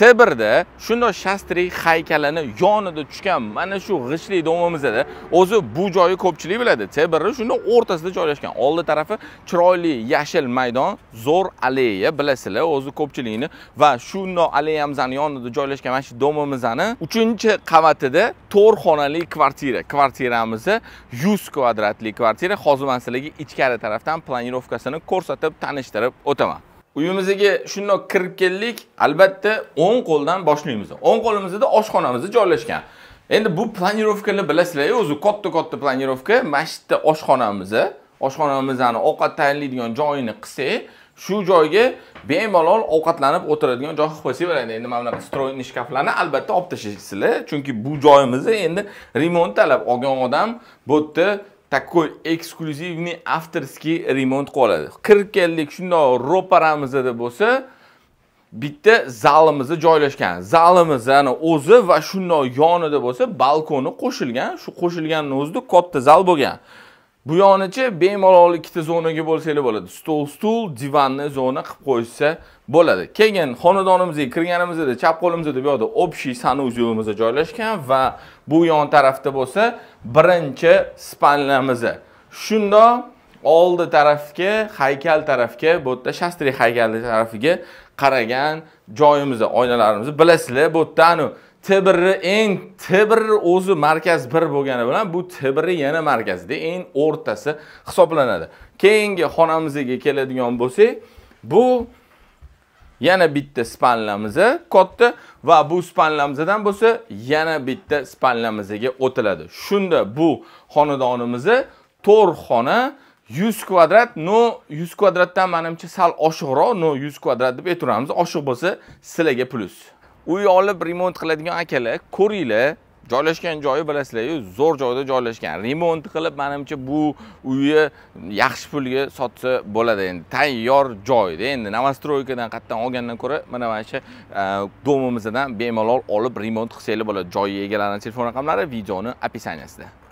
sibirda shundoq shastrik haykalini yonida tushgan mana shu g'ishli domimizda o'zi bu joyi ko'pchilik biladi sibirni shunda o'rtasida joylashgan oldi tarafi chiroyli yashil maydon zo'r aleya bilasizlar o'zi ko'pchilikni va shundoq aleyamizni yonida joylashgan mana shu domimizni uchinchi qavatida to'r xonali kvartira kvartiramiz 100 kvadratli kvartira hozir men sizlarga ichkari tarafdan planirovkasini ko'rsatib tanishtirib o'taman uyimizga shundoq kirib keldik albatta o'ng qo'ldan boshlaymiz o'ng qo'limizda oshxonamiz joylashgan endi bu planirovkani bilasizlar o'zi katta katta planirovka mana shu yerda oshxonamizni oshxonamizni ovqat tayyorlaydigan joyini qilsak shu joyga bemalol ovqatlanib o'tiradigan joy qilib qo'ysak bo'ladi endi mana bunaqa stroyni shkaflarni albatta olib tashlaysizlar chunki bu joyimizni endi remont talab olgan odam bu yerda такой эксклюзивный авторский ремонт remont qoladi qirq kellik shundoq ro'paramizda bo'lsa bitta zalimizni joylashgan zalimizni o'zi va shundoq yonida bo'lsa balkoni qo'shilgan shu qo'shilganni o'zida katta zal bo'lgan bu yonicha bemalol ikkita zonaga bo'lsanglar bo'ladi стол, стол divanni зона, qilib qo'yishsa bo'ladi keyin xonadonimizga kirganimizda chap qo'limizda bu yoqda общий санузелimiz joylashgan va bu yon tarafda bo'lsa birinchi spanlamiz. shundoq oldi tarafga haykal tarafga bu yerda shastri haykali tarafiga qaragan joyimizni oynalarimizni bilasizlar bu yerda anu t 1 eng t 1 o'zi markaz bir bo'lgani bilan bu t 1 yana markazida eng o'rtasi hisoblanadi keyingi xonamizga keladigan bo'lsak bu yana bitta spanlamizi katta va bu spanlamizdan bo'lsa yana bitta spanlamizga o'tiladi shunda bu xonadonimizni to'r xona 100 kvadrat no 100 kvadratdan manimcha sal oshiqroq no 100 kvadrat deb aytamiz, oshiq bo'lsa sizlarga plus uy olib remont qiladigan akalar ko'ringlar joylashgan joyi bilasizlar-ku, zo'r joyda joylashgan remont qilib manimcha bu uyni yaxshi pulga sotsa bo'ladi endi tayyor joyda endi новостройкадан qayerdan olgandan ko'ra mana mana shu e, domimizdan bemalol olib remont qilsanglar bo'ladi joy egalarini telefon raqamlari videoni описаниясida